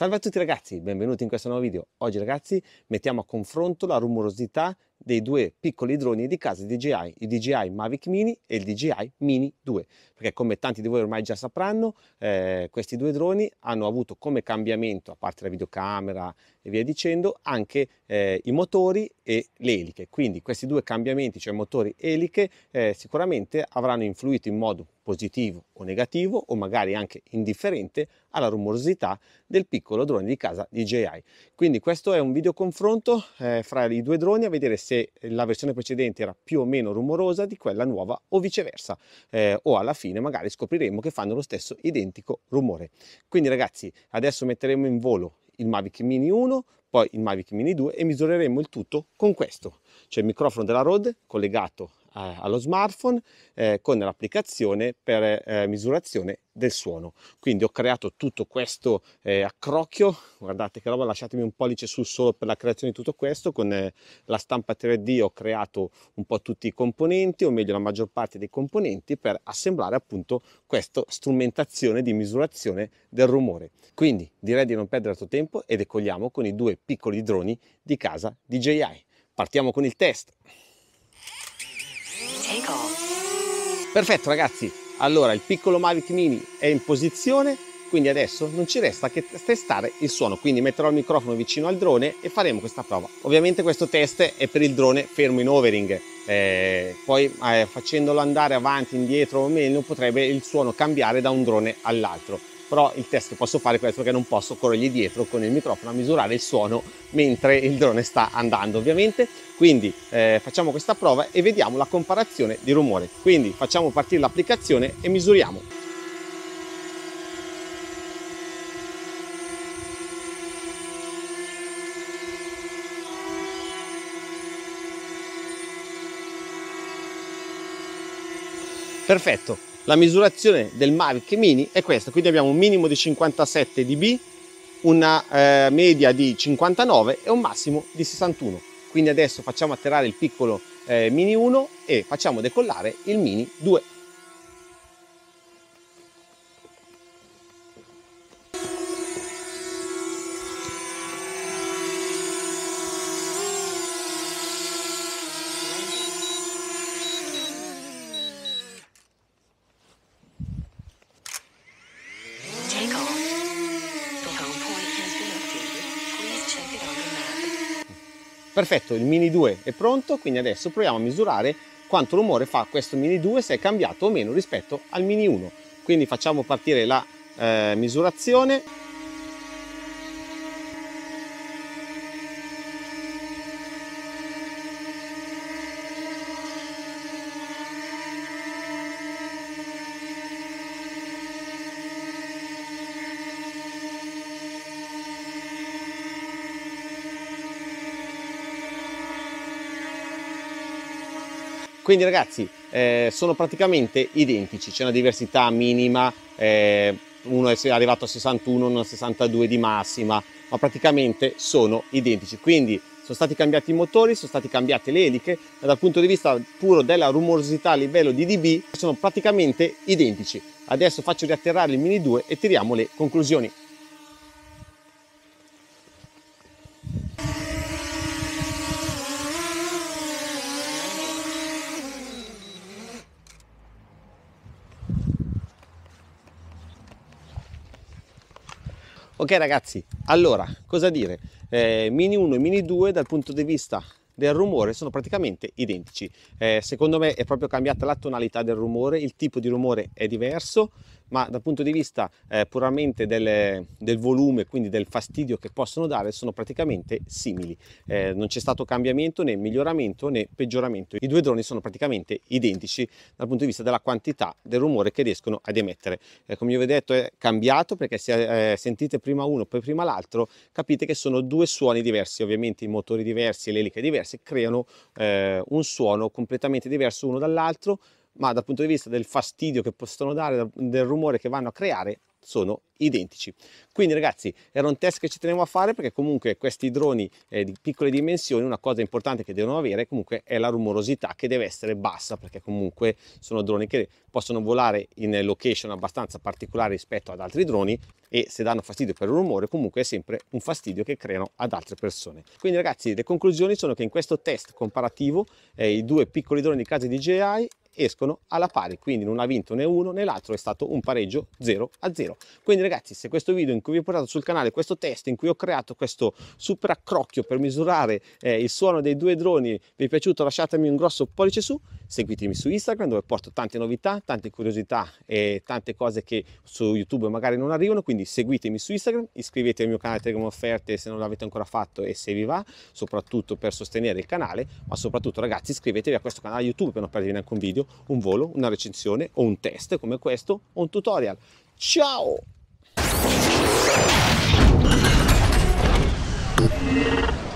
Salve a tutti ragazzi, benvenuti in questo nuovo video. Oggi ragazzi mettiamo a confronto la rumorosità dei due piccoli droni di casa DJI, il DJI Mavic Mini e il DJI Mini 2, perché come tanti di voi ormai già sapranno, eh, questi due droni hanno avuto come cambiamento, a parte la videocamera e via dicendo, anche eh, i motori e le eliche. Quindi questi due cambiamenti, cioè motori e eliche, eh, sicuramente avranno influito in modo positivo o negativo o magari anche indifferente alla rumorosità del piccolo drone di casa DJI. Quindi questo è un video confronto eh, fra i due droni a vedere se se la versione precedente era più o meno rumorosa di quella nuova o viceversa eh, o alla fine magari scopriremo che fanno lo stesso identico rumore. Quindi ragazzi adesso metteremo in volo il Mavic Mini 1, poi il Mavic Mini 2 e misureremo il tutto con questo, c'è il microfono della Rode collegato allo smartphone eh, con l'applicazione per eh, misurazione del suono. Quindi ho creato tutto questo eh, accrocchio, guardate che roba, lasciatemi un pollice sul solo per la creazione di tutto questo, con eh, la stampa 3D ho creato un po' tutti i componenti, o meglio la maggior parte dei componenti, per assemblare appunto questa strumentazione di misurazione del rumore. Quindi direi di non perdere altro tempo e decolliamo con i due piccoli droni di casa DJI. Partiamo con il test. Perfetto ragazzi, allora il piccolo Mavic Mini è in posizione, quindi adesso non ci resta che testare il suono, quindi metterò il microfono vicino al drone e faremo questa prova. Ovviamente questo test è per il drone fermo in overing, eh, poi eh, facendolo andare avanti, indietro o meno potrebbe il suono cambiare da un drone all'altro però il test posso fare questo perché non posso corrergli dietro con il microfono a misurare il suono mentre il drone sta andando ovviamente quindi eh, facciamo questa prova e vediamo la comparazione di rumore quindi facciamo partire l'applicazione e misuriamo Perfetto, la misurazione del Mavic Mini è questa, quindi abbiamo un minimo di 57 dB, una eh, media di 59 e un massimo di 61. Quindi adesso facciamo atterrare il piccolo eh, Mini 1 e facciamo decollare il Mini 2. Perfetto, il Mini 2 è pronto, quindi adesso proviamo a misurare quanto rumore fa questo Mini 2, se è cambiato o meno rispetto al Mini 1. Quindi facciamo partire la eh, misurazione. Quindi ragazzi eh, sono praticamente identici, c'è una diversità minima, eh, uno è arrivato a 61, uno a 62 di massima, ma praticamente sono identici. Quindi sono stati cambiati i motori, sono state cambiate le eliche, ma dal punto di vista puro della rumorosità a livello di dB sono praticamente identici. Adesso faccio riatterrare il Mini 2 e tiriamo le conclusioni. ok ragazzi allora cosa dire eh, mini 1 e mini 2 dal punto di vista del rumore sono praticamente identici eh, secondo me è proprio cambiata la tonalità del rumore il tipo di rumore è diverso ma dal punto di vista eh, puramente delle, del volume, quindi del fastidio che possono dare, sono praticamente simili. Eh, non c'è stato cambiamento né miglioramento né peggioramento. I due droni sono praticamente identici dal punto di vista della quantità del rumore che riescono ad emettere. Eh, come vi ho detto è cambiato perché se eh, sentite prima uno poi prima l'altro capite che sono due suoni diversi, ovviamente i motori diversi e le eliche diverse creano eh, un suono completamente diverso uno dall'altro ma dal punto di vista del fastidio che possono dare, del rumore che vanno a creare, sono identici. Quindi ragazzi era un test che ci tenevo a fare perché comunque questi droni eh, di piccole dimensioni una cosa importante che devono avere comunque è la rumorosità che deve essere bassa perché comunque sono droni che possono volare in location abbastanza particolari rispetto ad altri droni e se danno fastidio per il rumore comunque è sempre un fastidio che creano ad altre persone. Quindi ragazzi le conclusioni sono che in questo test comparativo eh, i due piccoli droni di casa di DJI escono alla pari, quindi non ha vinto né uno né l'altro, è stato un pareggio 0 a 0. Quindi ragazzi, se questo video in cui vi ho portato sul canale, questo test in cui ho creato questo super accrocchio per misurare eh, il suono dei due droni, vi è piaciuto lasciatemi un grosso pollice su, seguitemi su Instagram dove porto tante novità, tante curiosità e tante cose che su YouTube magari non arrivano, quindi seguitemi su Instagram, iscrivetevi al mio canale Telegram Offerte se non l'avete ancora fatto e se vi va, soprattutto per sostenere il canale, ma soprattutto ragazzi iscrivetevi a questo canale YouTube per non perdere neanche un video episodio, un volo, una recensione o un test come questo o un tutorial. Ciao! Yeah.